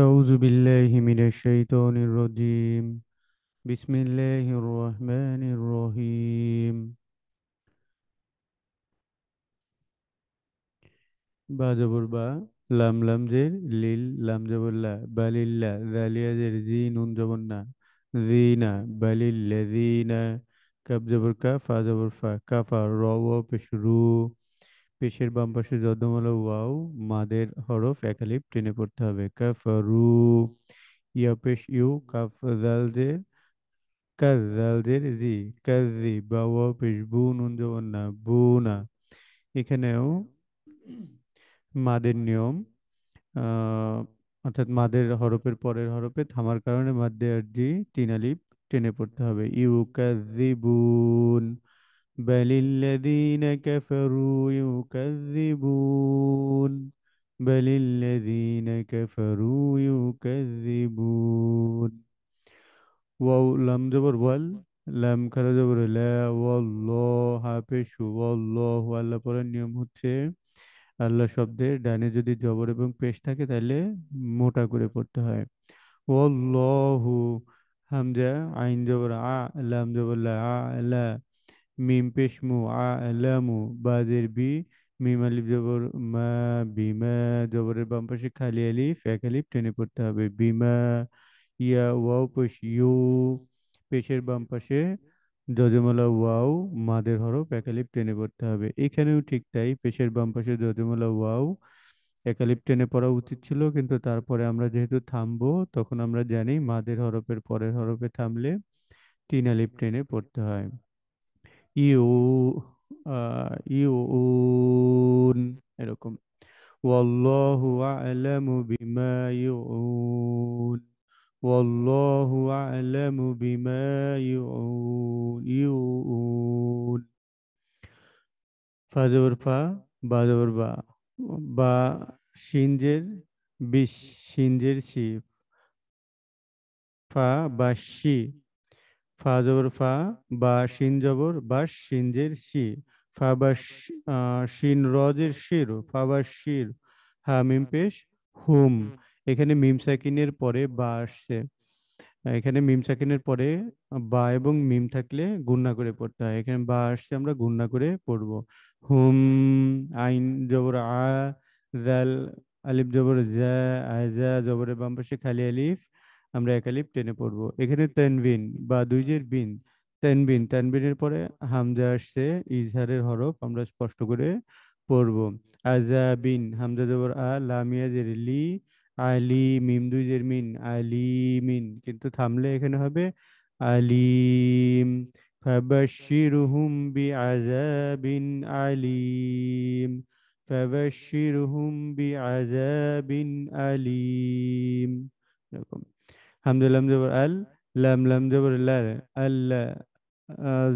أعوذ بالله من الشيطان الرجيم بسم الله الرحمن الرحيم বা জবর বা লাম লামজের লিল লাম জবরলা বালিল্লা জালিয়াজের জি নুন জবর না পেশের বাম পাশে জদমলা ওয়াও মাদের হরফ একালিপ টেনে পড়তে হবে কাফ রু ইয়া পেশ ইউ কাফ জাল জের কাজ জাল জের জি কাজ জি বা ওয়া পেশ বু নুন জবন না বু না এখানেও মাদের নিয়ম অর্থাৎ মাদের হরফের পরের হরফে থামার কারণে মাদ্দে আর জি তিন আলিপ টেনে পড়তে হবে ইউ বুন بل الذين كفروا يكذبون بل الذين كفروا يكذبون واو لم جبر وال لم খারা جبر لا والله حافظ والله ولا পড়ার নিয়ম হচ্ছে আল্লাহ শব্দে ডানে যদি জবর এবং পেশ থাকে তাহলে মোটা করে পড়তে হয় والله হামজা আইন জবর আ লাম জবর লা আ লা মিম পেশ মু আলামু বাজের বি মিম আলিফ জবর মা বিমা জবরের বাম পাশে খালি আলিফ এক আলিফ টেনে পড়তে হবে বিমা ইয়া ওয়াও পেশ ইউ পেশের বাম পাশে যজমলা ওয়াও মাদের হরফ একালিপ টেনে পড়তে হবে এখানেও ঠিক তাই পেশের বাম পাশে যজমলা ওয়াও একালিপ টেনে পড়া উচিত ছিল কিন্তু তারপরে আমরা যেহেতু থামবো তখন আমরা জানি মাদের হরফের পরের হরফে থামলে তিন আলিপ টেনে পড়তে হয় يو آه، يؤون لكم والله أعلم بما يؤون والله أعلم بما يؤون فزور با بزور با با شينجر بشينجر شينجر شيف فا با ফা জবর ফা বা শিন জবর বা শিনজের শি ফা বা শিন রজের শির ফা বা শির হা মিম পেশ হুম এখানে মিম সাকিনের পরে বা আসছে এখানে মিম সাকিনের পরে বা এবং মিম থাকলে গুন্না করে পড়তে হয় এখানে বা আসছে আমরা গুন্না করে পড়ব হুম আইন জবর আ জাল আলিফ জবর জা আজা জবরের বাম পাশে খালি আলিফ আমরা একালিপ টেনে পড়ব এখানে তেনবিন বা দুইজের বিন তেনবিন তেনবিনের পরে হামজা আসছে ইজহারের হরফ আমরা স্পষ্ট করে পড়ব আজা বিন হামজা জবর আ লামিয়া জের লি আলি মিম দুইজের মিন আলিমিন কিন্তু থামলে এখানে হবে আলিম ফাবাশিরহুম বিআযাবিন আলিম ফাবাশিরহুম বিআযাবিন আলিম এরকম হামজা লাম জবর আল লাম লাম জবর লাল আল্লাহ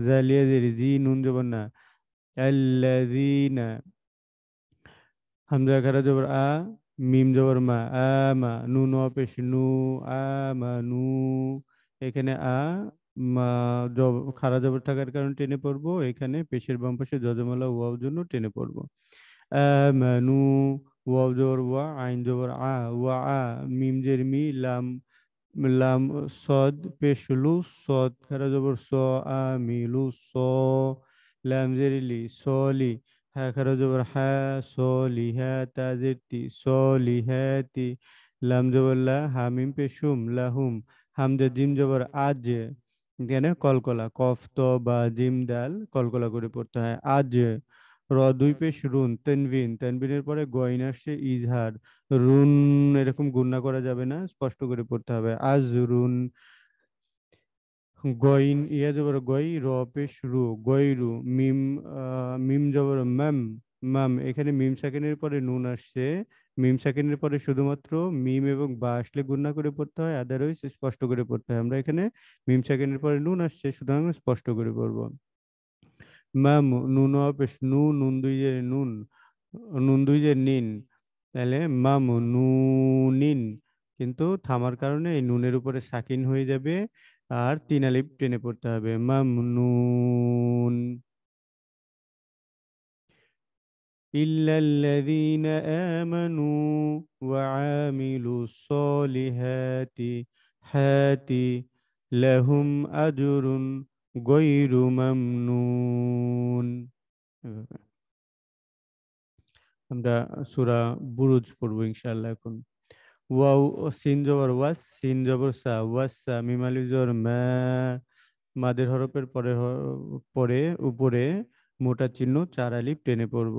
জালিয়া জি নুন জবর না আল্লাযীনা হামজা খারা জবর আ মিম জবর মা আমা নু ন পেশ নু আমানু এখানে আ খারা জবর থাকার কারণে টেনে পড়বো এখানে পেশের বাম পাশে যজমালা ওয়াও জন্য টেনে পড়বো নু ওয়াও জবর ওয়া আইন জবর আ ওয়া আ মিম জের মি লাম লাম সদ পেশলু সদ খারা জবর স আমিলু স লাম জেরিলি সলি হ্যাঁ খারা জবর হ্যাঁ সলি হ্যাঁ তাজেরতি সলি হ্যাঁ তি লাম জবর লা হামিম পেশুম লাহুম হামজা জিম জবর আজ এখানে কলকলা কফ ত বা জিম দাল কলকলা করে পড়তে হয় আজ র দুই পেশ রুন তেনভিন তেনভিনের পরে গয়ন আসছে ইজহার রুন এরকম গুণনা করা যাবে না স্পষ্ট করে পড়তে হবে আজ রুন গইন ইয়া জবর গই র পেশ রু গইরু মিম মিম জবর ম্যাম ম্যাম এখানে মিম সেকেন্ডের পরে নুন আসছে মিম সেকেন্ডের পরে শুধুমাত্র মিম এবং বা আসলে গুণনা করে পড়তে হয় আদারওয়াইজ স্পষ্ট করে পড়তে হয় আমরা এখানে মিম সেকেন্ডের পরে নুন আসছে সুতরাং স্পষ্ট করে পড়বো ম্যাম নুন অপেশ নু নুন দুই যে নুন নুন দুই যে নিন তাহলে মাম নুনিন কিন্তু থামার কারণে এই নুনের উপরে সাকিন হয়ে যাবে আর তিন আলিপ টেনে পড়তে হবে মাম নুন إلا الذين آمنوا وعاملوا الصالحات هات لهم أجر গৈরু মামনুন আমরা সুরা বুরুজ পড়বো ইনশাআল্লাহ এখন ওয়াও সিন জবর ওয়াস সিন জবর সা ওয়াস সা মিমালি জর মা মাদের হরফের পরে পরে উপরে মোটা চিহ্ন চার আলিফ টেনে পড়ব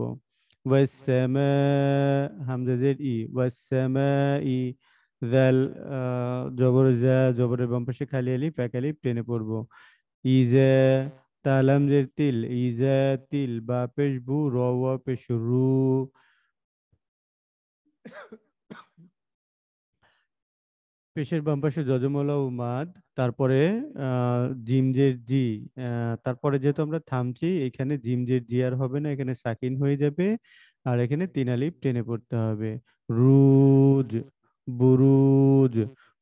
ওয়াসমা হামজাজের ই ওয়াসমা ই জাল জবর জা জবরের বাম পাশে খালি আলিফ এক আলিফ টেনে পড়ব إذا تعلم زير تل إذا تل با پیش بو روا پیش رو পেশের বাম পাশে যজমলা ও মাদ তারপরে জিমজের জি তারপরে যেহেতু আমরা থামছি এখানে জিমজের জি আর হবে না এখানে সাকিন হয়ে যাবে আর এখানে তিনালিপ টেনে পড়তে হবে রুজ বুরুজ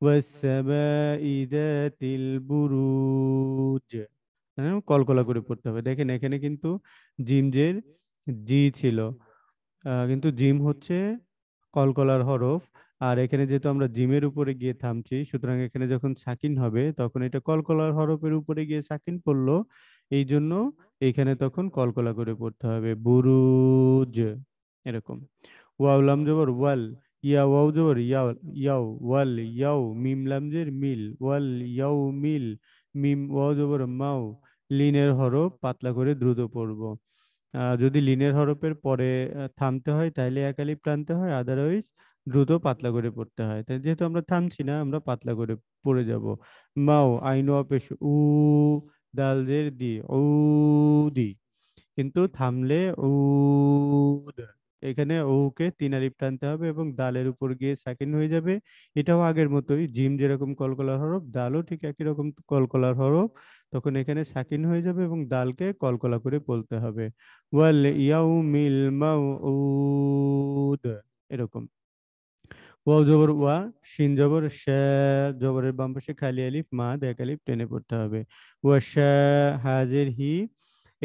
বুরুজ হ্যাঁ, কলকলা করে পড়তে হবে দেখেন এখানে কিন্তু জিম জের জি ছিল কিন্তু জিম হচ্ছে কলকলার হরফ আর এখানে যেহেতু আমরা জিমের উপরে গিয়ে থামছি সুতরাং এখানে যখন সাকিন হবে তখন এটা কলকলার হরফের উপরে গিয়ে সাকিন পড়লো এই জন্য এখানে তখন কলকলা করে পড়তে হবে বুরুজ এরকম ওয়াউলাম জবর ওয়াল ইয়া ইয়াও ইয়াও ওয়াল ইয়াও মিম লামজের মিল ওয়াল ইয়াও মিল মিম ওয়াও মাও লিনের হরফ পাতলা করে দ্রুত পড়ব যদি লিনের হরফের পরে থামতে হয় তাহলে একালি প্রান্তে হয় আদারওয়াইজ দ্রুত পাতলা করে পড়তে হয় তাই যেহেতু আমরা থামছি না আমরা পাতলা করে পড়ে যাব মাও আইন অপেশ উ দালদের দি উ দি কিন্তু থামলে উ এখানে ওকে তিন আলিফ টানতে হবে এবং দালের উপর গিয়ে সাকিন হয়ে যাবে এটাও আগের মতোই জিম যেরকম কলকলার হরফ দালও ঠিক একই রকম কলকলার হরফ তখন এখানে সাকিন হয়ে যাবে এবং দালকে কলকলা করে বলতে হবে ওয়াল ইয়াউমিল মাউদ এরকম ওয়াও জবর ওয়া শিন জবর শা জবরের বাম পাশে খালি আলিফ মা দেখ আলিফ টেনে পড়তে হবে ওয়া শা হাজের হি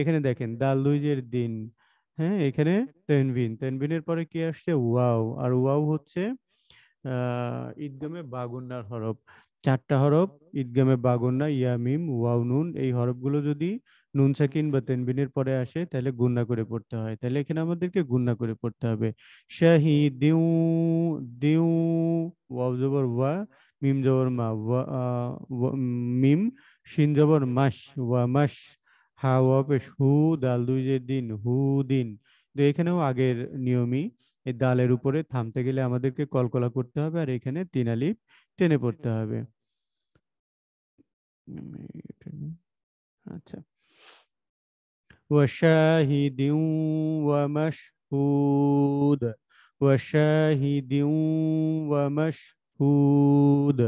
এখানে দেখেন দাল দুইজের দিন হ্যাঁ এখানে তেনভিন তেনভিনের পরে কি আসছে ওয়াও আর ওয়াও হচ্ছে ইদগামে বাগুন্নার হরফ চারটা হরফ ইদগামে বাগুন্না ইয়ামিম ওয়াও নুন এই হরফগুলো যদি নুন সাকিন বা তেনবিনের পরে আসে তাহলে গুন্না করে পড়তে হয় তাহলে এখানে আমাদেরকে গুন্না করে পড়তে হবে শাহি দিউ দিউ ওয়াও জবর ওয়া মিম জবর মা ওয়া মিম শিন জবর মাস ওয়া মাস হাউ ওয়াপেশ হু দাল দুই যে দিন হু দিন তো এখানেও আগের নিয়মই এই দালের উপরে থামতে গেলে আমাদেরকে কলকলা করতে হবে আর এখানে তিন আলিফ টেনে পড়তে হবে আচ্ছা وشاهد ومشهود وشاهد ومشهود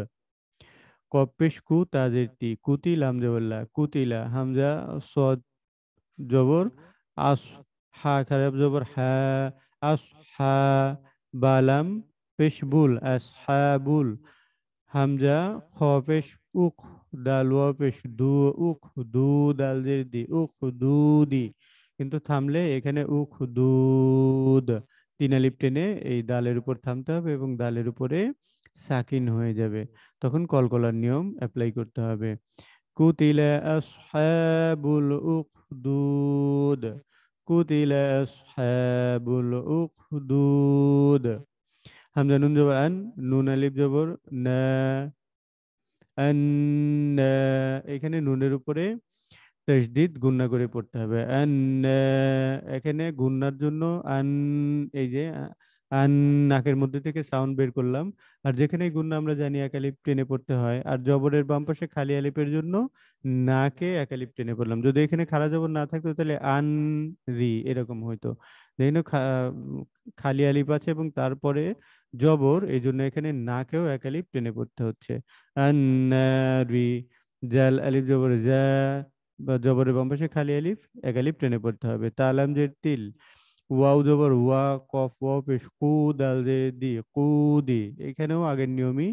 কপেশ কু কু তাজেরতি কুতিল হামজাবল্লা কুতিলা হামজা সদ জবর আস হা খারাপ জবর হা আস হা বালাম পেশবুল আস হা বুল হামজা খ পেশ উক দাল ওয়া পেশ দু উক দু দাল দি উক দু দি কিন্তু থামলে এখানে উক দুধ তিনালিপ টেনে এই দালের উপর থামতে হবে এবং দালের উপরে সাকিন হয়ে যাবে তখন কলকলার নিয়ম অ্যাপ্লাই করতে হবে কুতিলা আসহাবুল উখদুদ কুতিলা আসহাবুল উখদুদ হামজা নুন জবর আন নুন আলিফ জবর না আন এখানে নুনের উপরে তসদিদ গুন্না করে পড়তে হবে আন এখানে গুন্নার জন্য আন এই যে আর নাকের মধ্যে থেকে সাউন্ড বের করলাম আর যেখানে গুন্না আমরা জানি একালিপ টেনে পড়তে হয় আর জবরের বাম পাশে খালি আলিপের জন্য নাকে একালিপ টেনে পড়লাম যদি এখানে খালা জবর না থাকতো তাহলে আন রি এরকম হইতো দেখুন খালি আলিপ আছে এবং তারপরে জবর এই জন্য এখানে নাকেও একালিপ টেনে পড়তে হচ্ছে আন রি জাল আলিফ জবর জা জবরের বাম পাশে খালি আলিফ একালিপ টেনে পড়তে হবে তালাম যে তিল ওয়াউ জবর ওয়া কফ ওয়া পেশ কু দাল দে দি কু দি এখানেও আগের নিয়মই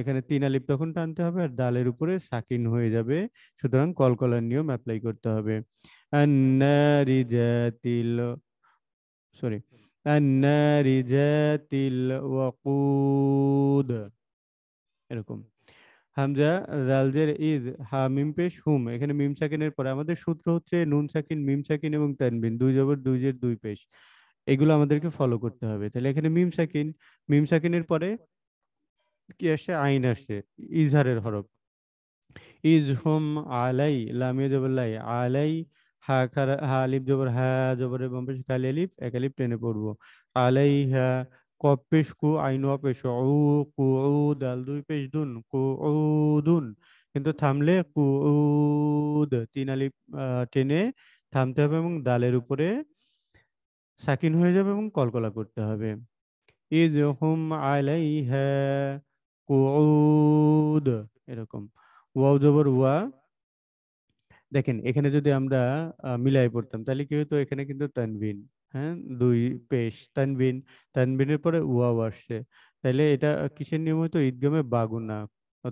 এখানে তিন আলিফ তখন টানতে হবে আর দালের উপরে সাকিন হয়ে যাবে সুতরাং কলকলার নিয়ম অ্যাপ্লাই করতে হবে জাতিল সরি জাতিল ওয়াকুদ এরকম হামজা রালজের ইদ হা মিম হুম এখানে মিম সাকিনের পরে আমাদের সূত্র হচ্ছে নুন সাকিন মিম সাকিন এবং তানবিন দুই জবর দুই জের দুই পেশ এগুলো আমাদেরকে ফলো করতে হবে তাহলে এখানে মিম সাকিন মিম সাকিনের পরে কি আসছে আইন আসছে ইজহারের হরফ ইজ হুম আলাই লামিয়া জবল্লাই আলাই হা খারা হা আলিফ জবর হা জবরের বম্পেশ খালি আলিফ এক আলিফ টেনে পড়বো আলাই হা কপ কু আইন অপেশ ও কু ও দাল দুই পেশ দুন কু ও দুন কিন্তু থামলে কু দ তিন আলি টেনে থামতে হবে এবং দালের উপরে সাকিন হয়ে যাবে এবং কলকলা করতে হবে ইজ হুম আলাই হুদ এরকম ওয়াও জবর ওয়া দেখেন এখানে যদি আমরা মিলাই পড়তাম তাহলে কি হতো এখানে কিন্তু তানবিন হ্যাঁ দুই পেশ তানবিন তানবিনের পরে ওয়াও আসছে তাহলে এটা কিসের নিয়ম হইতো ঈদগামে বাগুনা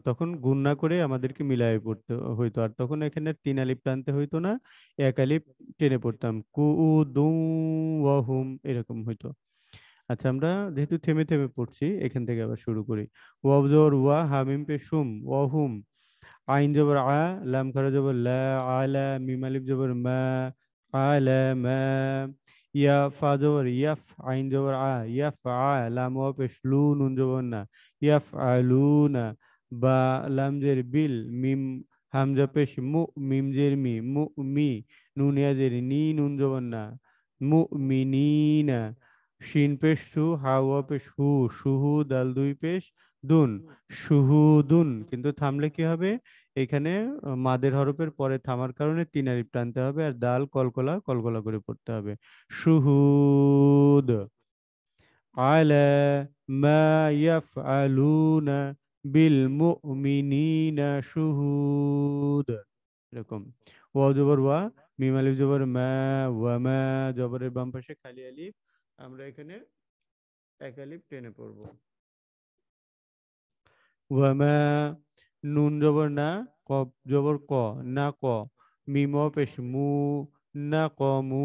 তখন গুন্না করে আমাদেরকে মিলাই পড়তে হইতো আর তখন এখানে তিন আলিপ টানতে হইতো না এক আলিপ টেনে পড়তাম কু উ দু হুম এরকম হইতো আচ্ছা আমরা যেহেতু থেমে থেমে পড়ছি এখান থেকে আবার শুরু করি ওয়াবজর ওয়া হামিম পে সুম ওয়াহুম আইন জবর আ লাম খারা জবর লা আলা মিম আলিফ জবর মা আলা মা ইয়াফা ইয়াফ আইন জবর আ ইয়াফ আ লাম ওয়া পেশ লু নুন জবর না ইয়াফ আলুনা বা লাম জের বিল মিম হামজা পেশ মু মিম জের মি মু মি নুন ইয়া জের নি নুন জবর না মু মিনিনা শিন পেশ সু হাওয়া পেশ হু সুহু দাল দুই পেশ দুন সুহুদুন কিন্তু থামলে কি হবে এখানে মাদের হরফের পরে থামার কারণে তিন আরিফ টানতে হবে আর দাল কলকলা কলকলা করে পড়তে হবে সুহুদ আলা মা ইয়াফআলুনা বিল মুমিনিনা শুহুদ এরকম ওয়া জবর ওয়া মিম আলিফ জবর মা ওয়া মা জবরের বাম পাশে খালি আলিফ আমরা এখানে এক আলিফ টেনে পড়বো ওয়ামা নুন জবর না ক জবর ক না ক মিম পেশ মু না ক মু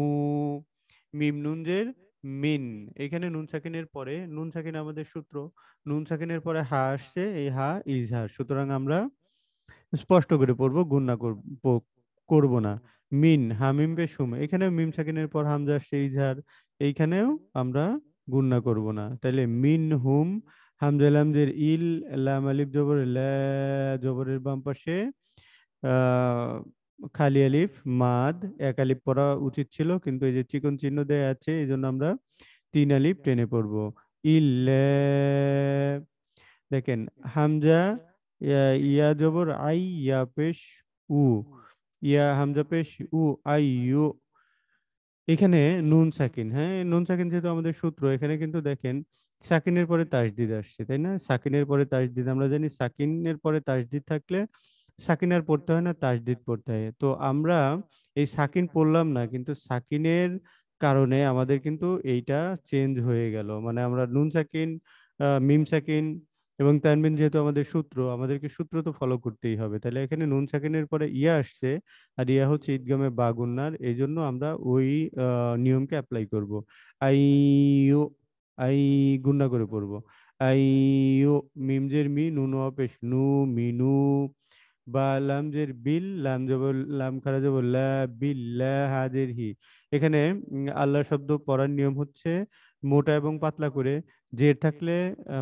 মিম নুনজের মিন এখানে নুন সাকিনের পরে নুন সাকিন আমাদের সূত্র নুন সাকিনের পরে হা আসছে এই হা ইজহার সুতরাং আমরা স্পষ্ট করে পড়বো গুণনা করব না মিন হামিম হুম এখানে মিম সাকিনের পর হামজা আসছে ইজহার এইখানেও আমরা গুণনা করব না তাইলে মিন হুম হামজালামদের ইল লাম আলিফ জবর জবরের বাম পাশে খালি আলিফ মাদ এক আলিফ পড়া উচিত ছিল কিন্তু এই যে চিকন চিহ্ন দেয়া আছে এই জন্য আমরা তিন আলিফ টেনে পড়ব ইল দেখেন হামজা ইয়া জবর আই ইয়া পেশ উ ইয়া হামজা পেশ উ আই ইউ এখানে নুন সাকিন হ্যাঁ নুন সাকিন যেহেতু আমাদের সূত্র এখানে কিন্তু দেখেন সাকিনের পরে তাসদিদ আসছে তাই না সাকিনের পরে তাসদিদ আমরা জানি সাকিনের পরে তাসদিদ থাকলে সাকিন আর পড়তে হয় না তাসদিদ পড়তে হয় তো আমরা এই সাকিন পড়লাম না কিন্তু সাকিনের কারণে আমাদের কিন্তু এইটা চেঞ্জ হয়ে গেল মানে আমরা নুন সাকিন মিম সাকিন এবং তানবিন যেহেতু আমাদের সূত্র আমাদেরকে সূত্র তো ফলো করতেই হবে তাহলে এখানে নুন সাকিনের পরে ইয়া আসছে আর ইয়া হচ্ছে ঈদগামে বাগুন্নার এই জন্য আমরা ওই নিয়মকে অ্যাপ্লাই করবো আই আই গুন্না করে পড়ব আই মিমজের মি নুন পেশ নু মিনু বা লাম জের বিল লাম জবর লাম খারা জব লা লা হাজের হি এখানে আল্লাহ শব্দ পড়ার নিয়ম হচ্ছে মোটা এবং পাতলা করে জের থাকলে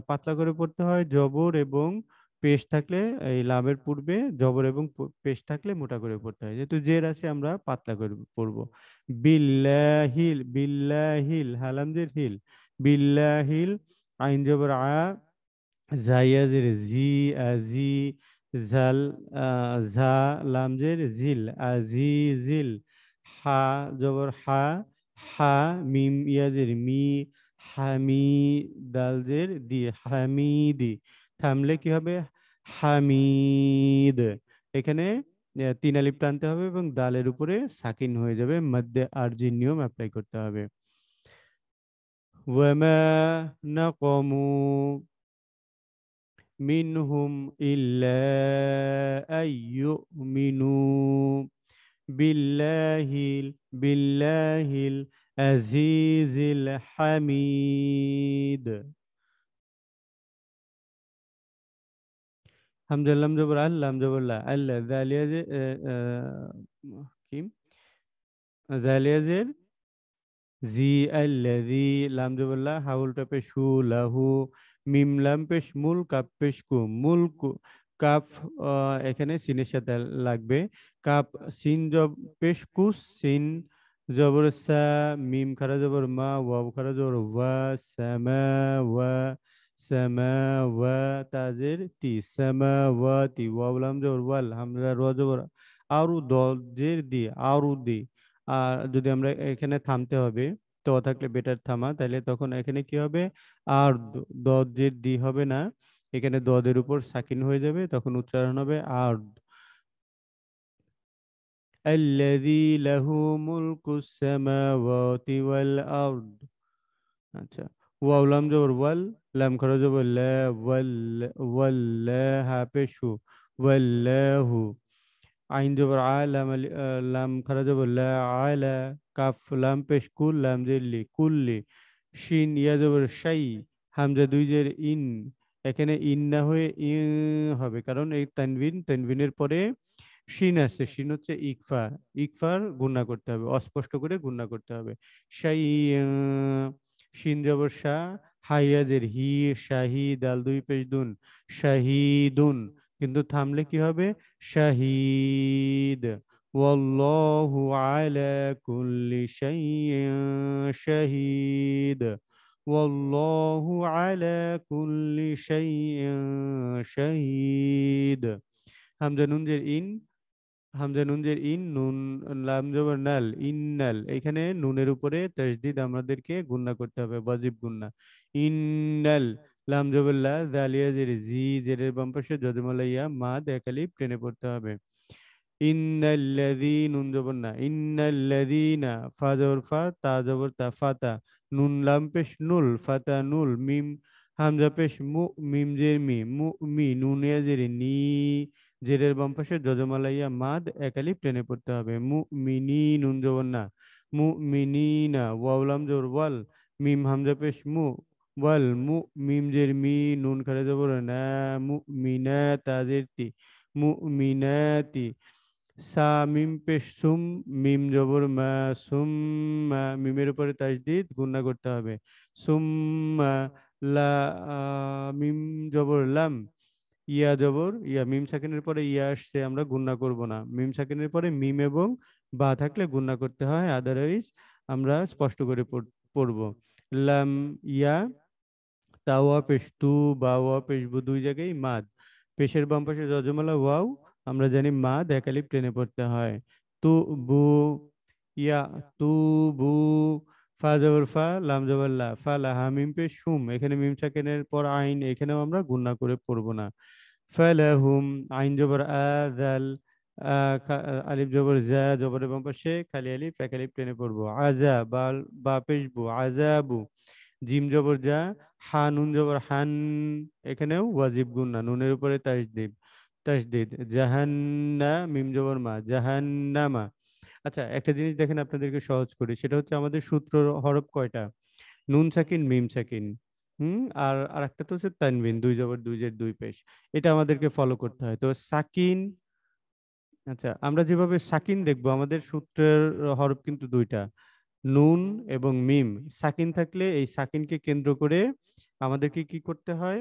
পাতলা করে পড়তে হয় জবর এবং পেশ থাকলে এই লামের পূর্বে জবর এবং পেশ থাকলে মোটা করে পড়তে হয় যেহেতু জের আছে আমরা পাতলা করে পড়বো বিল্লাহিল বিল্লাহিল জের হিল বিল্লাহিল আইন জবর আ জাইয়াজের জি আজি জাল ঝা লামজের জিল আজি জিল হা জবর হা হা মিম ইয়াজের মি হামি দালজের দি হামিদি থামলে কি হবে হামিদ এখানে তিন আলিপ টানতে হবে এবং দালের উপরে সাকিন হয়ে যাবে মধ্যে আর্জির নিয়ম অ্যাপ্লাই করতে হবে وما نقموا منهم إلا أن يؤمنوا بالله بالله العزيز الحميد الحمد لله الحمد لله الحمد لله الله ذاليا آه، آه، كيم জি আল্লাযী লাম জবরলা হাউল টপেশু লাহু মিম লাম পেশ মুল কাপ পেশ কু মুল কু কাপ এখানে সিনের সাথে লাগবে কাপ সিন জব পেশ কু সিন জবর সা মিম খারা জবর মা ওয়াব খারা জবর ওয়া সামা ওয়া সামা ওয়া তাজের তি সামা ওয়া তি ওয়াব লাম জবর ওয়াল হামজা র জবর আরু দল জের দি আরু দি আর যদি আমরা এখানে থামতে হবে তো থাকলে বেটার থামা তাহলে তখন এখানে কি হবে আর দ যে দি হবে না এখানে দদের উপর সাকিন হয়ে যাবে তখন উচ্চারণ হবে আর আচ্ছা লাম জবর ওয়াল লাম জবর ওয়াল আইন জবর আয় লাম লাম খারা জবর লা আয় লা কাফ লাম পেশ কুল লাম জেলি কুললি শিন ইয়া জবর শাই হামজা দুই জের ইন এখানে ইন না হয়ে ইন হবে কারণ এই তানবিন তানবিনের পরে শিন আছে শিন হচ্ছে ইকফা ইকফার গুণা করতে হবে অস্পষ্ট করে গুণা করতে হবে শাই শিন জবর শাহ হাইয়াদের হি শাহি দাল দুই পেশ দুন শাহিদুন কিন্তু থামলে কি হ্যাঁ, হবে হ্যাঁ। শাহিদ ওয়াল্লাহু আলা কুল্লি শাইইন শাহিদ ওয়াল্লাহু আলা কুল্লি শাইইন শাহিদ হামজা নুনজের ইন হামজা নুনজের ইন নুন লাম জবর নাল ইন্নাল এখানে নুনের উপরে তাসদীদ আমাদেরকে গুন্না করতে হবে ওয়াজিব গুন্না ইন্নাল লামজবুল্লাহ জালিয়া জের জি জেরের বাম পাশে জজমালাইয়া মা দেখালি প্লেনে পড়তে হবে ইন্নাল্লাযী নুন জবর না ইন্নাল্লাযীনা ফা জবর ফা তা জবর তা ফাতা নুন লাম পেশ নুল ফাতা নুল মিম হামজা পেশ মু মিম জের মি মু মি নুনিয়া জের নি জেরের বাম পাশে জজমালাইয়া মাদ একালি প্লেনে পড়তে হবে মু মিনি নুন জবর না মু মিনিনা ওয়াউলাম জবর ওয়াল মিম হামজা পেশ মু ওয়াল মু মিম জের মি নুন খালে জবর না মু মিনা তাদের তি মু তি সা মিম পেশ সুম মিম জবর মা সুম মিমের উপরে তাজদিদ গুন্না করতে হবে সুম লা মিম জবর লাম ইয়া জবর ইয়া মিম সাকিনের পরে ইয়া আসছে আমরা গুণনা করব না মিম সাকিনের পরে মিম এবং বা থাকলে গুন্না করতে হয় আদারওয়াইজ আমরা স্পষ্ট করে পড়ব লাম ইয়া তাওয়া পেশ তু বা ওয়া পেশবু দুই জায়গায় মাদ পেশের বাম পাশে জজমালা ওয়াও আমরা জানি মা একালিপ টেনে পড়তে হয় তু বু ইয়া তু বু ফা জবর ফা লাম জবর ফা লা মিম পেশ হুম এখানে মিম সাকেনের পর আইন এখানেও আমরা গুণনা করে পড়বো না ফালাহুম আইন জবর আযাল আলিফ জবর জা জবরের বাম পাশে খালি আলিফ একালিপ টেনে পড়বো আজা বা পেশবু আজাবু জিম জবর যা হা নুন জবর হান এখানেও ওয়াজিব না নুনের উপরে তাসদিব তাসদিদ জাহান্না মিম জবর মা জাহান্নামা আচ্ছা একটা জিনিস দেখেন আপনাদেরকে সহজ করি সেটা হচ্ছে আমাদের সূত্র হরফ কয়টা নুন সাকিন মিম সাকিন হুম আর আর একটা তো হচ্ছে তানবিন দুই জবর দুই জের দুই পেশ এটা আমাদেরকে ফলো করতে হয় তো সাকিন আচ্ছা আমরা যেভাবে সাকিন দেখবো আমাদের সূত্রের হরফ কিন্তু দুইটা নুন এবং মিম সাকিন থাকলে এই সাকিনকে কেন্দ্র করে আমাদেরকে কি করতে হয়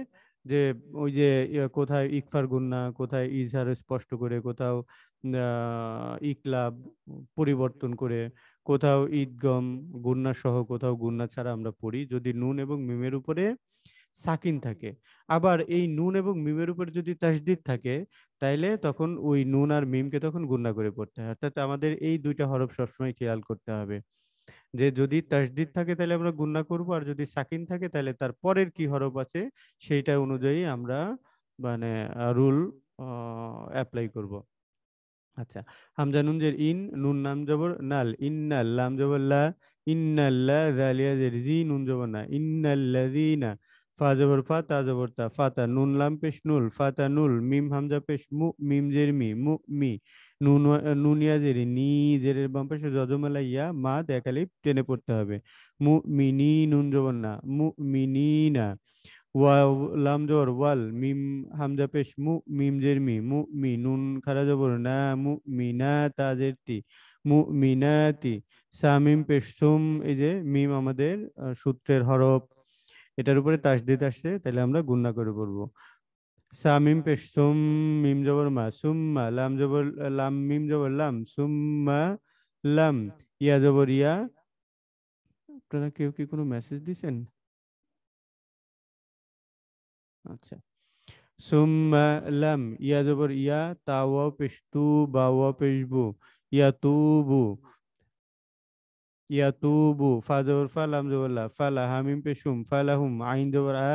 যে ওই যে ইয়ে কোথায় ইকফার গুন্না কোথায় ইজহার স্পষ্ট করে কোথাও ইকলাব পরিবর্তন করে কোথাও ঈদগম গুন্না সহ কোথাও গুন্না ছাড়া আমরা পড়ি যদি নুন এবং মিমের উপরে সাকিন থাকে আবার এই নুন এবং মিমের উপর যদি তাসদিদ থাকে তাইলে তখন ওই নুন আর মিমকে তখন গুন্না করে পড়তে হয় অর্থাৎ আমাদের এই দুইটা হরফ সবসময় খেয়াল করতে হবে যে যদি তাসদিদ থাকে তাহলে আমরা গুন্না করব আর যদি সাকিন থাকে তাহলে তার পরের কি হরফ আছে সেইটা অনুযায়ী আমরা মানে রুল অ্যাপ্লাই করব আচ্ছা হামজা নুন জের ইন নুন নাম জবর নাল ইন্নাল লাম জবর লা ইন্নাল্লা জালিয়া জের জি নুন জবর না ইন্নাল্লাযিনা ফা জবর ফা তা জবর তা ফাতা নুন লাম পেশ নুল ফাতা নুল মিম হামজা পেশ মু মিম জের মি মু মি নুনিয়া জেরি নি জেরের বাম পাশে যজমেলা ইয়া মা দেখালি টেনে পড়তে হবে মু মিনি নুন জবর না মু মিনি না ওয়া লাম জবর ওয়াল মিম হামজা পেশ মু মিম জের মি মু মি নুন খারা জবর না মু মিনা তাজের তি মু মিনাতি সামিম পেশ সুম এই যে মিম আমাদের সূত্রের হরফ এটার উপরে তাস দিতে আসছে তাহলে আমরা গুণনা করে পড়বো সামিম পেশ সুম মিম জবর মা সুম্মা লাম জবর লাম মিম জবর লাম সুম্মা লাম ইয়া জবর ইয়া আপনারা কেউ কি কোনো মেসেজ দিছেন আচ্ছা সুম্মা লাম ইয়া জবর ইয়া তাওয়া পেশতু বাওয়া পেশবু ইয়া তুবু ইয়া তুবু ফা জবর ফা লাম জবর লা ফা লা হামিম পেশুম ফা লাহুম আইন জবর আ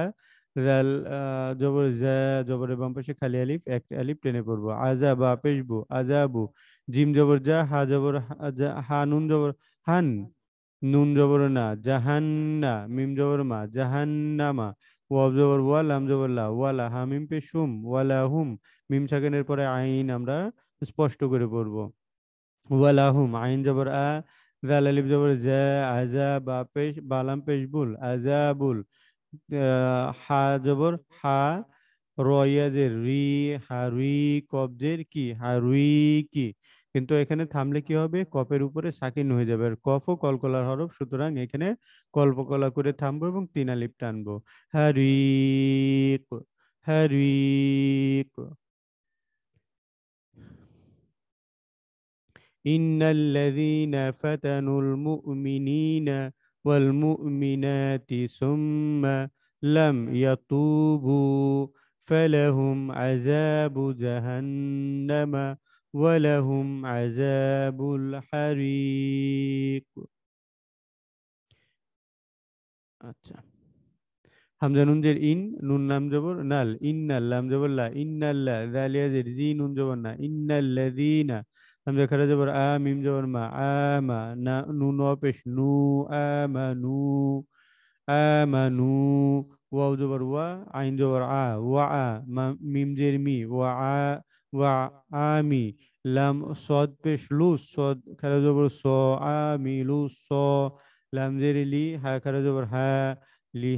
রাল জবর জা জবরের বাম পাশে খালি আলিফ এক আলিফ টেনে পড়বো আজা বা পেশবু আজাবু জিম জবর জা হা জবর হা নুন জবর হান নুন জবর না জাহান্না মিম জবর মা জাহান্নামা ওয়াব জবর ওয়া লাম জবর লা ওয়ালা হামিম পেশুম ওয়ালা হুম মিম সাকেনের পরে আইন আমরা স্পষ্ট করে পড়ব ওয়ালা হুম আইন জবর আ জাল আলিফ জবর জা আজা বা পেশ বালাম পেশবুল আজাবুল হা জবর হা রয়াদের রি হা রুই কবজের কি হা রুই কি কিন্তু এখানে থামলে কি হবে কপের উপরে সাকিন হয়ে যাবে আর কফ ও কলকলার হরফ সুতরাং এখানে কল্পকলা করে থামবো এবং তিন আলিপ টানবো হারিক হারিক ইন্নাল্লাযীনা ফাতানুল মুমিনিনা والمؤمنات ثم لم يتوبوا فلهم عذاب جهنم ولهم عذاب الحريق আচ্ছা হামজা নুনদের ইন নুন নাম জবর নাল ইন্নাল লাম জবর লা ইন্নাল্লা যালিয়া জির জি নুন জবর না ইন্নাল্লাযীনা همزه کره جبر آ جبر ما آما نو نو پش نو آما نو آما نو واو جبر وا عین جبر آ وعا میم جر می وعا وعامی لام صاد پش لو صاد کره جبر سو آمی لو سو لام زیر لی ها کره جبر ها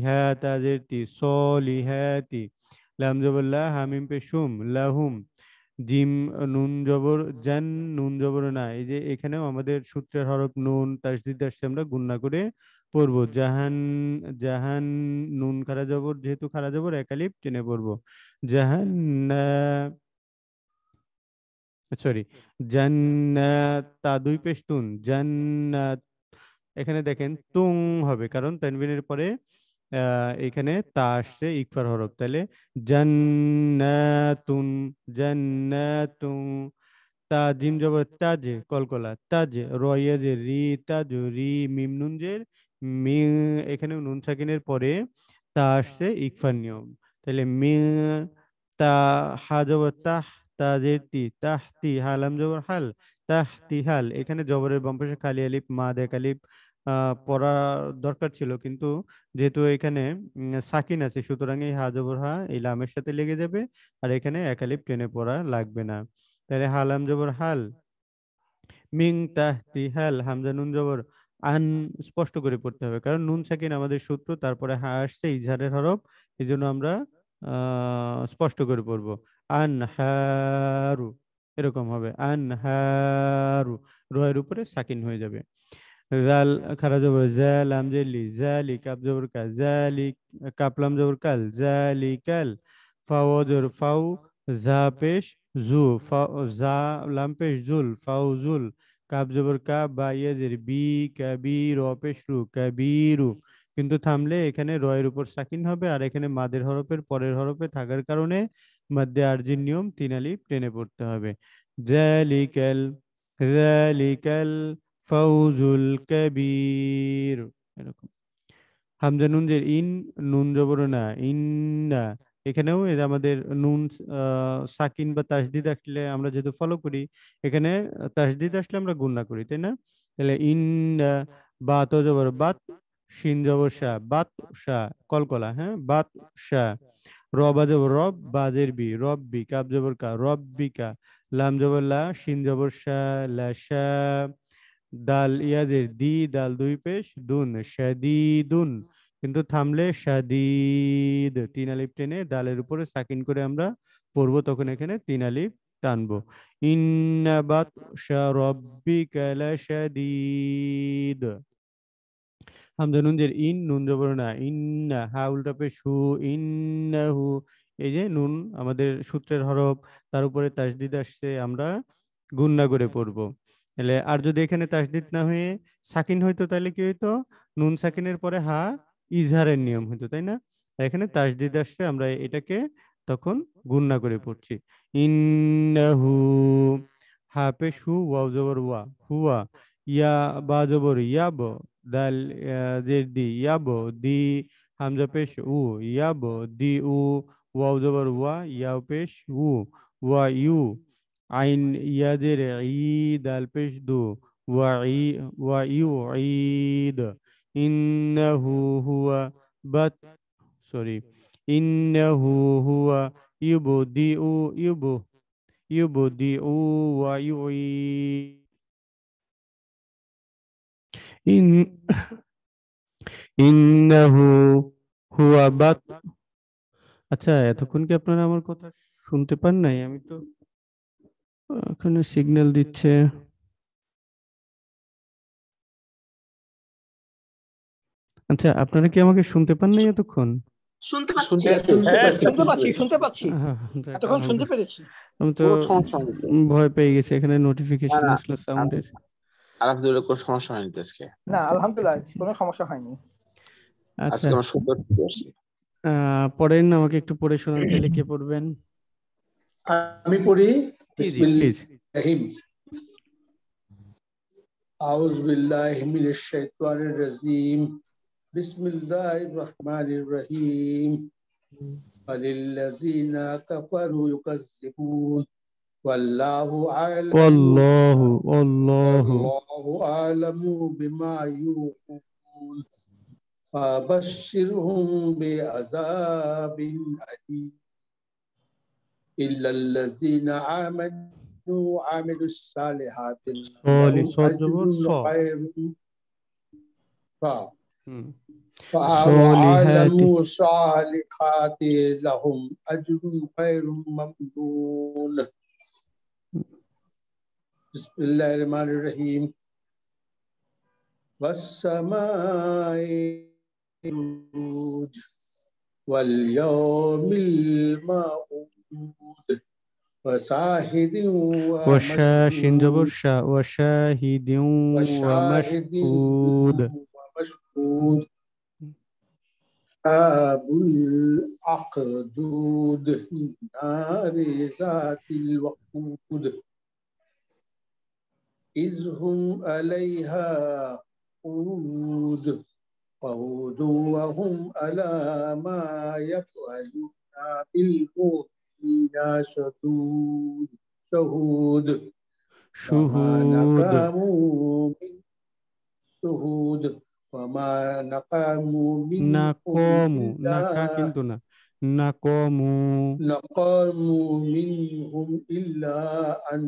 ها تا زیر تی سو ها تی لام جبر لا همیم پیشم لهم জিম নুন জবর জান নুন জবর না এই যে এখানেও আমাদের সূত্রের হরফ নুন তাসদিদ আসছে আমরা গুণনা করে পড়ব জাহান জাহান নুন খারা জবর যেহেতু খারা জবর একালিপ টেনে পড়ব জাহান সরি জান তা দুই পেস্তুন জান এখানে দেখেন তুং হবে কারণ তানবিনের পরে এখানে তা আসছে ইকফার হরফ তাহলে জান্নাতুন জান্নাতুন তা জিম জবর তাজ কলকলা তাজ রয়াজ রি তাজ রি মিম নুন জের মি এখানে নুন সাকিনের পরে তা আসছে ইকফার নিয়ম তাহলে মি তা হা জবর তাহ তাজের তি তাহ তি হালাম জবর হাল তাহতি হাল এখানে জবরের বাম পাশে খালি আলিফ মাদ এক আলিফ পড়া দরকার ছিল কিন্তু যেহেতু এখানে সাকিন আছে সুতরাং এই হা জবর হা এই লামের সাথে লেগে যাবে আর এখানে একালিপ টেনে পড়া লাগবে না তাহলে হালাম জবর হাল মিং তাহতি হাল হামজা নুন জবর আন স্পষ্ট করে পড়তে হবে কারণ নুন সাকিন আমাদের সূত্র তারপরে হা আসছে ইজহারের হরফ এই জন্য আমরা স্পষ্ট করে পড়ব আন হারু এরকম হবে আন হারু রয়ের উপরে সাকিন হয়ে যাবে জাল খারা জবর জাল আমজেলি জালি কাপ জবর কা জালি কাপলাম জবর কাল জালি কাল ফাও জবর ফাও জা পেশ জু ফাও জা লাম পেশ জুল ফাও জুল কাপ জবর কা বা ইয়াজের বি কাবির অপেশ রু কাবিরু কিন্তু থামলে এখানে রয়ের উপর সাকিন হবে আর এখানে মাদের হরফের পরের হরফে থাকার কারণে মাদ্দে আরজির নিয়ম তিন আলিফ টেনে পড়তে হবে জালিকাল জালিকাল ফাউজুল কবির এরকম হামজা নুন যে ইন নুন জবর না ইন না এখানেও আমাদের নুন সাকিন বা তাসদিদ আসলে আমরা যেহেতু ফলো করি এখানে তাসদিদ আসলে আমরা গুণনা করি তাই না তাহলে ইন বাত জবর বাত শিন জবর শাহ বাত শাহ কলকলা হ্যাঁ বাত শাহ রবা জবর রব বাজের বি রব বি কাব জবর কা রব বি কা লাম জবর লা শিন জবর শাহ লা শাহ দাল ইয়াদের দি দাল দুই পেশ দুন শাদিদুন কিন্তু থামলে শাদিদ তিন আলিফ টেনে দালের উপরে সাকিন করে আমরা পড়ব তখন এখানে তিন আলিফ টানবো ইন্নাবাত শারব্বিকা লাশাদিদ হামজা নুনজের ইন নুন জবর না ইন্না হা উল্টা পেশ হু ইন্নাহু এই যে নুন আমাদের সূত্রের হরফ তার উপরে তাসদিদ আসছে আমরা গুন্না করে পড়বো তাহলে আর যদি এখানে তাসদিদ না হয়ে সাকিন হইতো তাহলে কি হইতো নুন সাকিনের পরে হা ইজহারের নিয়ম হইতো তাই না এখানে তাসদিদ আসছে আমরা এটাকে তখন গুন্না করে পড়ছি ইন্নাহু হা পেশ হু ওয়াও জবর ওয়া হুয়া ইয়া বা জবর ইয়াব দাল দি ইয়াব দি হামজা পেশ উ ইয়াব দি উ ওয়াও জবর ওয়া ইয়াও পেশ উ ওয়া ইউ عين يدرعي دال پیش دو وعي ويعيد إنه هو بت سوري إنه هو يبدئ يب يبدئ ويعيد إن إنه هو بت আচ্ছা এতক্ষণ কি আপনারা আমার কথা শুনতে পান নাই আমি তো ওখানে সিগন্যাল দিচ্ছে আচ্ছা আপনারা কি আমাকে শুনতে পান নাই এতক্ষণ হ্যাঁ, আমি তো ভয় পেয়ে গেছি এখানে নোটিফিকেশন আসলো সাউন্ডের সমস্যা হয়নি পড়েন আমাকে একটু পড়ে শোনান তাহলে কে পড়বেন আমি পড়ি بسم الله أعوذ بالله من الشيطان الرجيم بسم الله الرحمن الرحيم وللذين كفروا يكذبون والله أعلم والله والله والله أعلم بما يوقون فبشرهم بعذاب أليم إلا الذين آمنوا وعملوا الصالحات فعملوا صالحات لهم أجر غير ممنون بسم الله الرحمن الرحيم والسماء واليوم الموعود وشاهد وشاشد وشاهد ومشهود ومشهود أبو الأقدود نار ذات الوقود إذ هم عليها قود قود وهم على ما يفعلون بالموت لنا شهود شهود شهود نقاموا من شهود وما نقاموا من نقاموا نكا كنتنا نقاموا نقاموا منهم إلا أن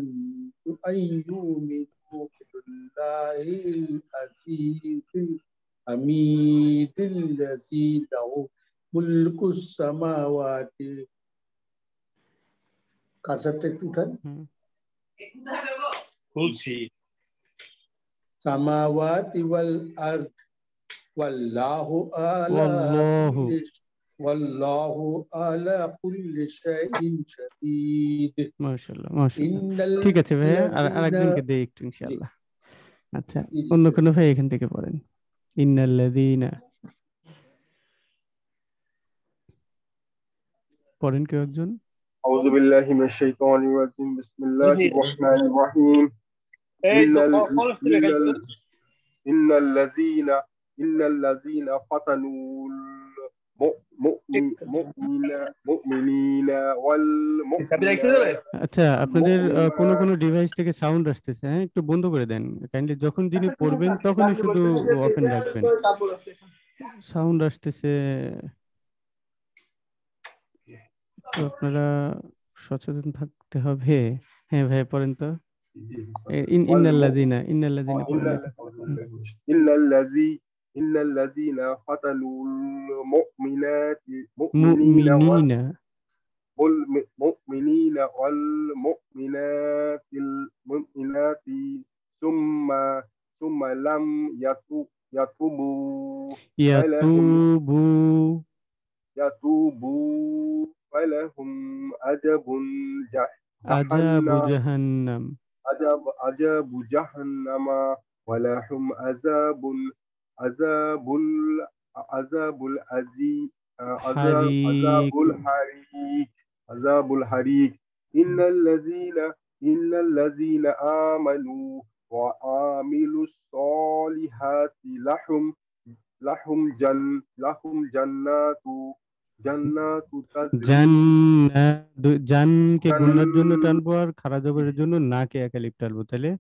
أن يؤمنوا بالله العزيز الحميد الذي له ملك السماوات কার্সারটা একটু উঠান খুলছি সামাওয়াতি ওয়াল আরদ ওয়াল্লাহু আলা ঠিক আছে ভাই দেই একটু ইনশাআল্লাহ আচ্ছা অন্য কোনো ভাই এখান থেকে পড়েন ইন্নাল্লাযীনা পড়েন কেউ একজন أعوذ بالله من الشيطان الرجيم بسم الله الرحمن الرحيم إن الذين إن الذين فتنوا আচ্ছা আপনাদের কোন কোন ডিভাইস থেকে সাউন্ড আসতেছে হ্যাঁ একটু বন্ধ করে দেন কাইন্ডলি যখন যিনি আচ্ছা, পড়বেন তখনই শুধু ওপেন রাখবেন সাউন্ড আসতেছে আপনারা সচেতন থাকতে হবে হ্যাঁ ভাই পড়েন তো ইন্নাল্লাযিনা ইন্নাল্লাযিনা ইন্নাল্লাযি ইন্নাল্লাযিনা ফাতালুল মুমিনাতি মুমিনিনা والمؤمنين والمؤمنات المؤمنات সুম্মা ثم لم يتوبوا يتوبوا فلهم عذاب جهنم عذاب جهنم عذاب عذاب جهنم ولهم عذاب عذاب عذاب العزي عذاب الحريق عذاب الحريق إن الذين إن الذين آمنوا وعملوا الصالحات لهم لهم جن لهم جنات জান কে গুণার জন্য টানবো আর খারা জবরের জন্য না কে একা লিপ টানবো তাহলে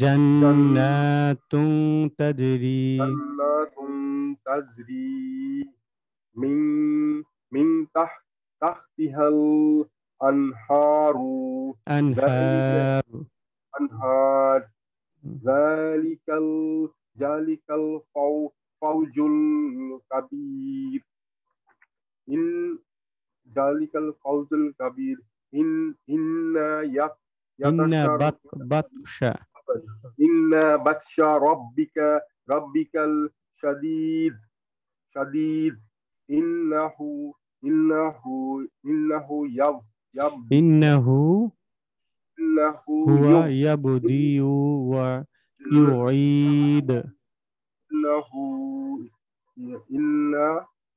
জান্নাতুন তাজরি জান্নাতুন তাজরি মিন মিন তাহ আনহারু আনহার আনহার إن ذلك القوز الكبير إن إن يت إن بط بطش إن بطش ربك ربك الشديد شديد إنه إنه إنه يب يب إنه إنه هو يبدي ويعيد إنه إنه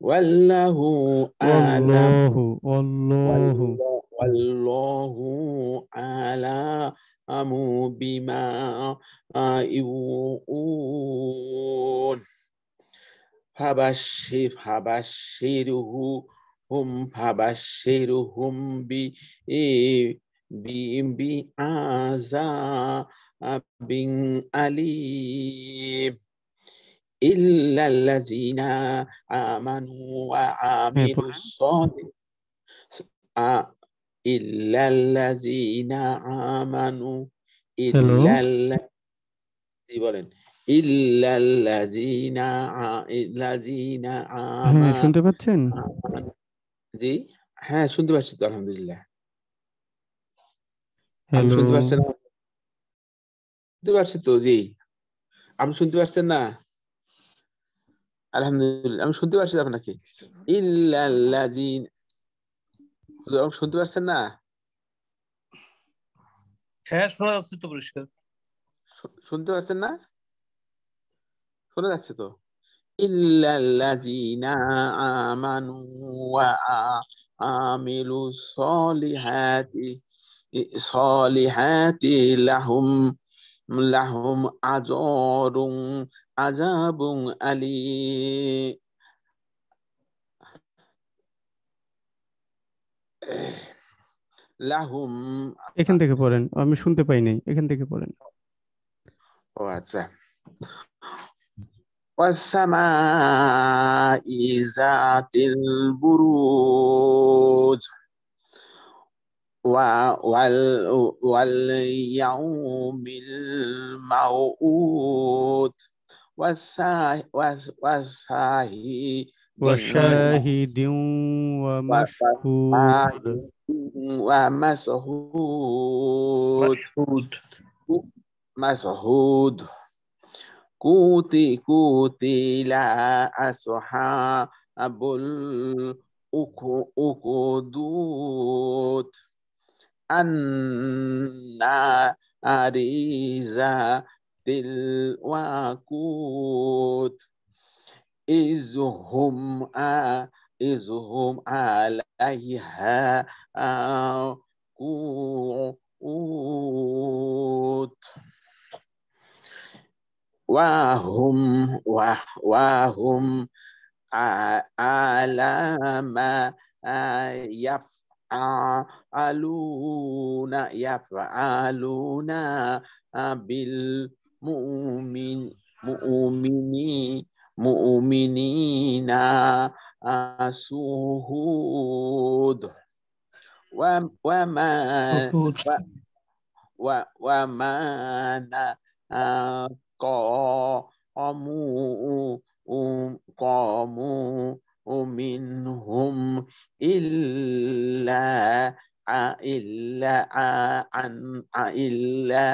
والله أعلم والله والله والله أعلم بما يوعون فبشر فبشرهم فبشرهم بعذاب أليم إلا الذين آمنوا وعملوا الصالحات إلا الذين آمنوا إلا বলেন إلا الذين الذين آمنوا শুনতে পাচ্ছেন জি হ্যাঁ শুনতে পাচ্ছি তো আলহামদুলিল্লাহ হ্যালো শুনতে পাচ্ছেন শুনতে পাচ্ছি তো জি আপনি শুনতে পাচ্ছেন না আলহামদুলিল্লাহ আমি শুনতে পারছি আপনাকে ইল্লাল্লাযিন শুনতে পারছেন না হ্যাঁ শোনা যাচ্ছে তো পরিষ্কার শুনতে পাচ্ছেন না শোনা যাচ্ছে তো আমানু ওয়া সলিহাতি সলিহাতি লাহুম লাহুম আজরুম আজাবুং আলী লাহুম এখান থেকে পড়েন আমি শুনতে পাই নাই এখান থেকে পড়েন ও আচ্ছা وشاهد ومشهود ومسهود مسهود كوتي كوتي لا أصحاب الأخدود أنا أريزا الوقود إذ هم إذ هم عليها قعود وهم وهم على ما يفعلون يفعلون بال مؤمن مؤمني مؤمنين سهود وما وما قاموا قاموا منهم إلا إلا عن إلا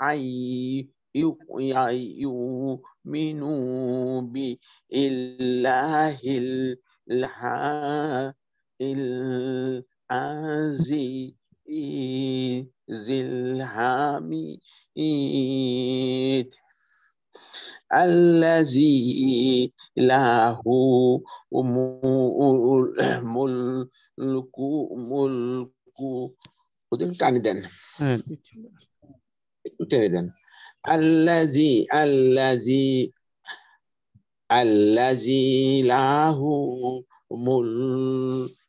عن يؤمنوا بالله العزيز الحميد الذي له ملك ملك وده بتاع ندان اه بتاع ندان الذي الذي الذي له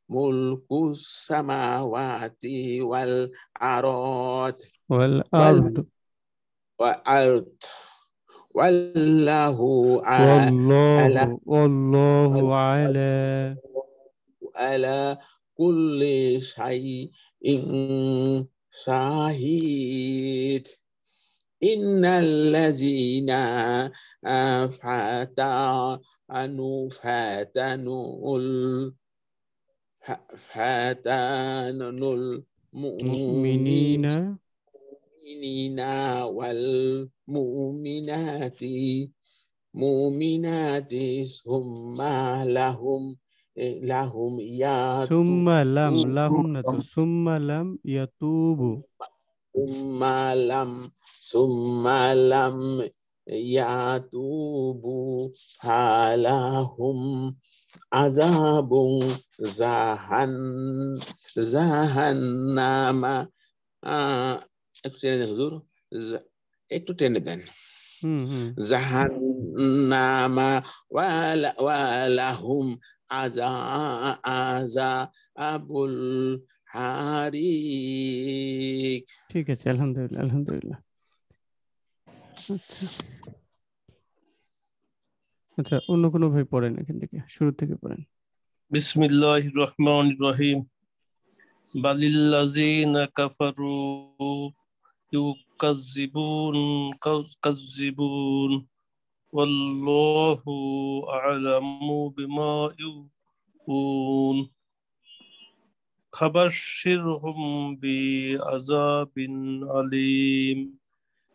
ملك السماوات والأرض والأرض والأرض والله على والله على على كل شيء شهيد إن الذين فتنوا فتنوا فتنوا المؤمنين المؤمنين والمؤمنات مؤمنات ثم لهم لهم يا ثم لم لهم ثم لم يتوبوا ثم لم ثم لم يتوبوا فلهم عذاب زهن جهنم آه. الحضور একটু টেনে দেন জাহান্নামা ওয়ালা ওয়ালাহুম আযা ঠিক আছে আলহামদুলিল্লাহ আলহামদুলিল্লাহ আচ্ছা, আচ্ছা অন্য কোনো ভাই পড়েন এখান থেকে শুরু থেকে পড়েন বিসমিল্লাহ রহমান রহিম বালিল্লাজিনা কাফারু ইউকাজ্জিবুন والله أعلم بما فبشرهم بعذاب أليم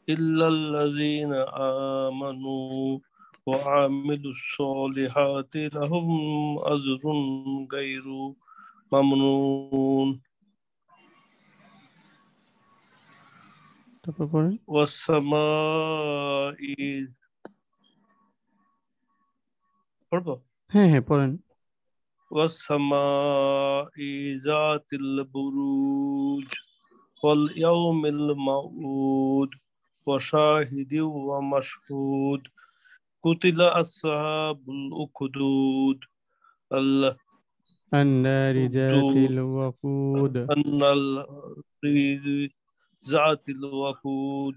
إلا الذين آمنوا وعملوا الصالحات لهم أجر غير ممنون والسماء পড়বো হ্যাঁ হ্যাঁ পড়েন والسماء ذات البروج واليوم الموعود وشاهد ومشهود قتل أصحاب الأخدود النار ذات الوقود النار ذات الوقود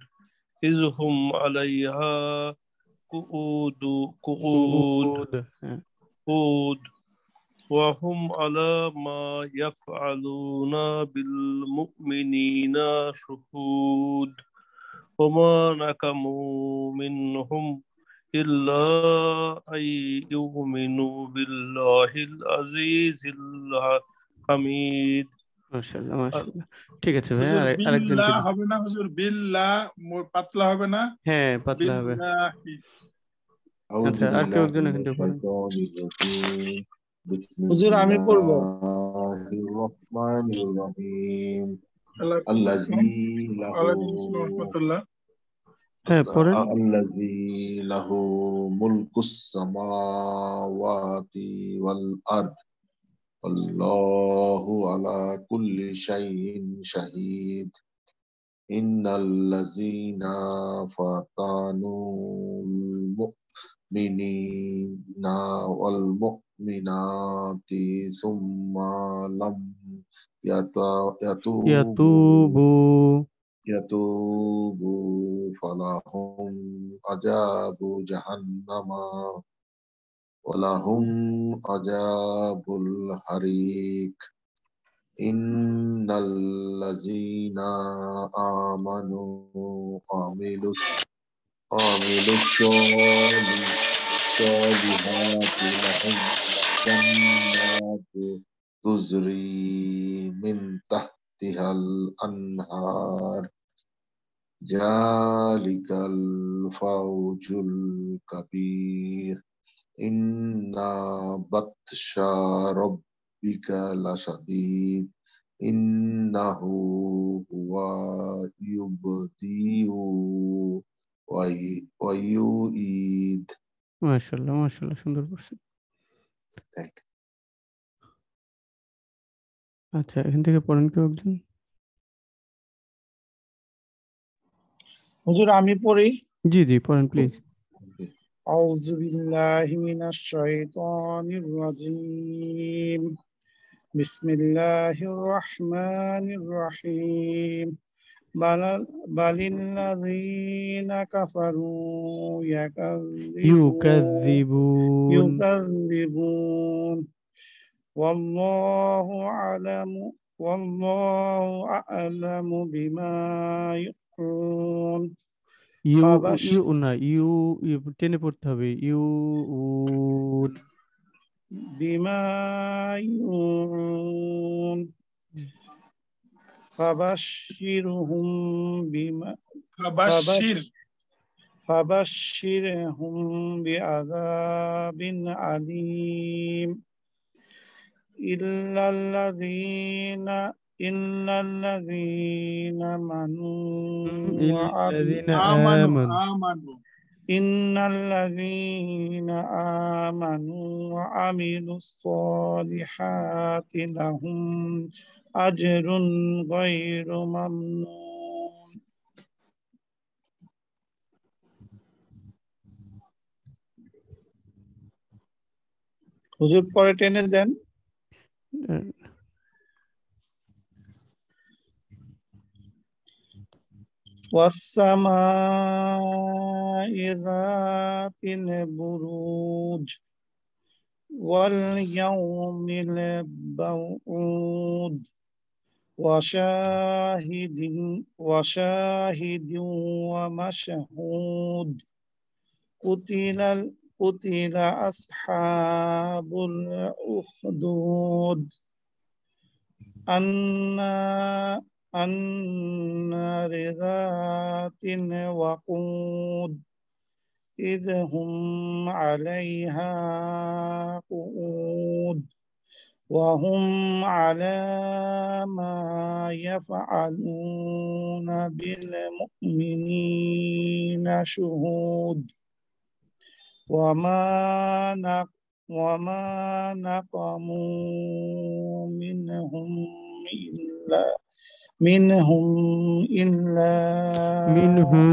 إذ هم عليها قعود قعود قعود وهم على ما يفعلون بالمؤمنين شهود وما نكموا منهم إلا أن يؤمنوا بالله العزيز الحميد ঠিক আছে হুজুর আমি পড়ব রহমানির রহিম হ্যাঁ পড়েন আল্লাযী লাহু মুলকুস সামাওয়াতি ওয়াল আরদ আল্লাহু আলা কুল্লি শাইইন শাহীদ ইন্নাল লাযীনা ফাতানুল মুমিনিনা ওয়াল মুমিনাত المؤمنات ثم لم يتوبوا يتوبوا يتوبوا فلهم عذاب جهنم ولهم عذاب الحريق إن الذين آمنوا وعملوا وعملوا الصالحات لهم جنات تزري من تحتها الأنهار ذلك الفوج الكبير إن بطش ربك لشديد إنه هو يبدي ويؤيد ما شاء الله ما شاء الله شندر পড়ছেন দেখ আচ্ছা এখান থেকে পড়েন কেউ একজন হুজুর আমি পড়ি জি জি পড়েন প্লিজ أعوذ بالله من الشيطان الرجيم بسم الله الرحمن الرحيم بل الذين كفروا يكذبون يكذبون والله أعلم والله أعلم بما يقولون ইউ না ইউ টেনে পড়তে হবে ইউ বিমা ইউন فبشرهم بما فبشر فبشرهم بعذاب عليم إلا الذين إلا الذين آمنوا إلا الذين آمنوا إن الذين آمنوا وعملوا الصالحات لهم أجر غير ممنون হুজুর পরে টেনে দেন والسماء ذات البروج واليوم البعود وشاهد وشاهد ومشهود قتل قتل أصحاب الأخدود أن النار ذات وقود إذ هم عليها قعود وهم على ما يفعلون بالمؤمنين شهود وما نق وما نقموا منهم إلا মিনহুম ইল্লা মিনহুম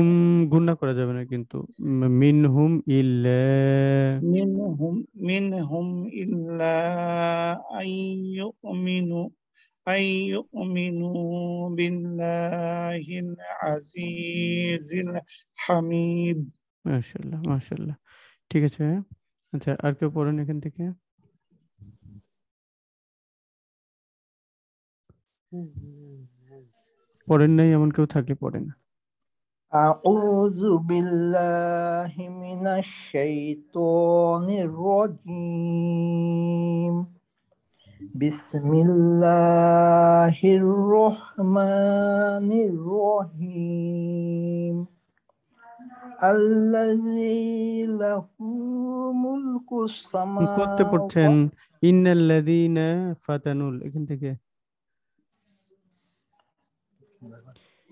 গুণা করা যাবে না কিন্তু মিনহুম ইল্লা মিনহুম মিনহুম ইল্লা আইয়ুমিনু আইয়ুমিনু বিল্লাহিল আজিজিল হামিদ মাশাআল্লাহ মাশাআল্লাহ ঠিক আছে আচ্ছা আর কেউ পড়েন এখান থেকে হুম পড়েন নাই এমন কেউ থাকলে পড়েন أعوذ بالله من الشيطان الرجيم بسم الله الرحمن الرحيم الذي له ملك السماوات করতে পড়ছেন ইন্নাল্লাযীনা ফাতানুল এখান থেকে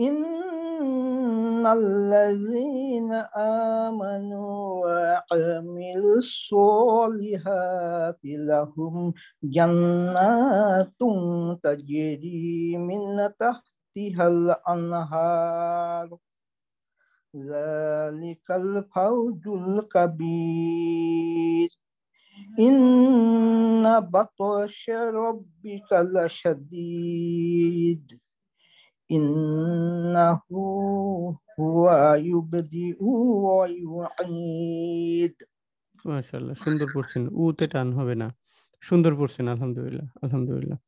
إن الذين آمنوا وعملوا الصالحات لهم جنات تجري من تحتها الأنهار ذلك الفوز الكبير إن بطش ربك لشديد إنه هو يبدئ ويعيد মাশাআল্লাহ সুন্দর পড়ছেন উতে টান হবে না সুন্দর পড়ছেন আলহামদুলিল্লাহ আলহামদুলিল্লাহ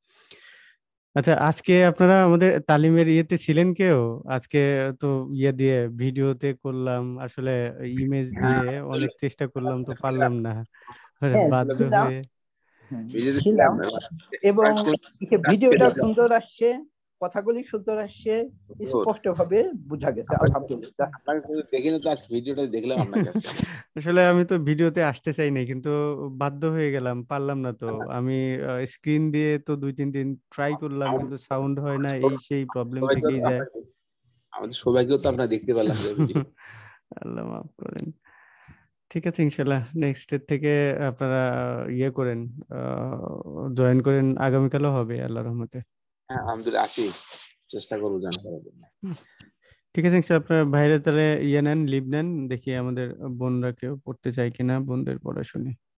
আচ্ছা আজকে আপনারা আমাদের তালিমের ইয়েতে ছিলেন কেউ আজকে তো ইয়ে দিয়ে ভিডিওতে করলাম আসলে ইমেজ দিয়ে অনেক চেষ্টা করলাম তো পারলাম না হ্যাঁ, হ্যাঁ, বাধ্য হয়ে এবং ভিডিওটা সুন্দর আসছে কথাগুলি সে স্পষ্ট ভাবে বোঝা গেছে আলহামদুলিল্লাহ দেখলাম আসলে আমি তো ভিডিওতে আসতে চাই নাই কিন্তু বাধ্য হয়ে গেলাম পারলাম না তো আমি স্ক্রিন দিয়ে তো দুই তিন দিন ট্রাই করলাম কিন্তু সাউন্ড হয় না এই সেই প্রবলেম থেকেই যায় আমাদের সৌভাগ্য তো আপনারা দেখতে পেলাম আল্লাহ মাফ করেন ঠিক আছে ইনশাল্লাহ নেক্সট এর থেকে আপনারা ইয়ে করেন জয়েন করেন আগামীকালও হবে আল্লাহ রহমতে আলহামদুলিল্লাহ আছি চেষ্টা করবো জানা করার জন্য ঠিক আছে স্যার আপনার ভাইরা তাহলে ইয়ে নেন লিভ নেন দেখি আমাদের বোনরা কেউ পড়তে চায় কিনা বোনদের পড়া